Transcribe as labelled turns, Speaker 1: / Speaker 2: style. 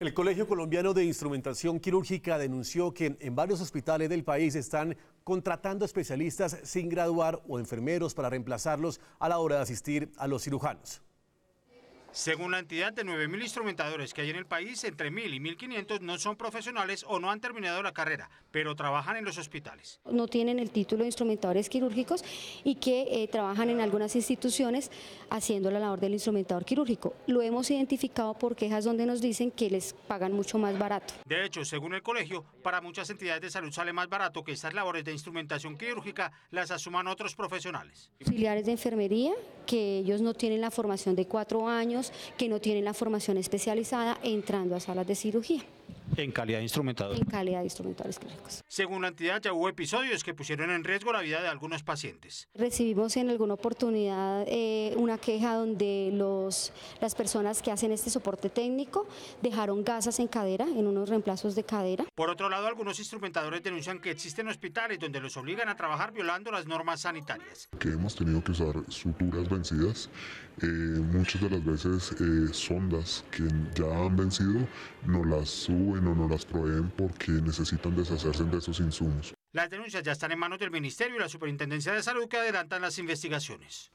Speaker 1: El Colegio Colombiano de Instrumentación Quirúrgica denunció que en varios hospitales del país están contratando especialistas sin graduar o enfermeros para reemplazarlos a la hora de asistir a los cirujanos. Según la entidad, de 9.000 instrumentadores que hay en el país, entre 1.000 y 1.500 no son profesionales o no han terminado la carrera, pero trabajan en los hospitales.
Speaker 2: No tienen el título de instrumentadores quirúrgicos y que eh, trabajan en algunas instituciones haciendo la labor del instrumentador quirúrgico. Lo hemos identificado por quejas donde nos dicen que les pagan mucho más barato.
Speaker 1: De hecho, según el colegio, para muchas entidades de salud sale más barato que estas labores de instrumentación quirúrgica las asuman otros profesionales.
Speaker 2: Auxiliares de enfermería, que ellos no tienen la formación de cuatro años, que no tienen la formación especializada entrando a salas de cirugía.
Speaker 1: En calidad de instrumentadores. En
Speaker 2: calidad de instrumentadores clínicos.
Speaker 1: Según la entidad, ya hubo episodios que pusieron en riesgo la vida de algunos pacientes.
Speaker 2: Recibimos en alguna oportunidad eh, una queja donde los, las personas que hacen este soporte técnico dejaron gasas en cadera, en unos reemplazos de cadera.
Speaker 1: Por otro lado, algunos instrumentadores denuncian que existen hospitales donde los obligan a trabajar violando las normas sanitarias.
Speaker 3: Que hemos tenido que usar suturas vencidas, eh, muchas de las veces eh, sondas que ya han vencido no las suben no las proveen porque necesitan deshacerse de esos insumos.
Speaker 1: Las denuncias ya están en manos del Ministerio y la Superintendencia de Salud que adelantan las investigaciones.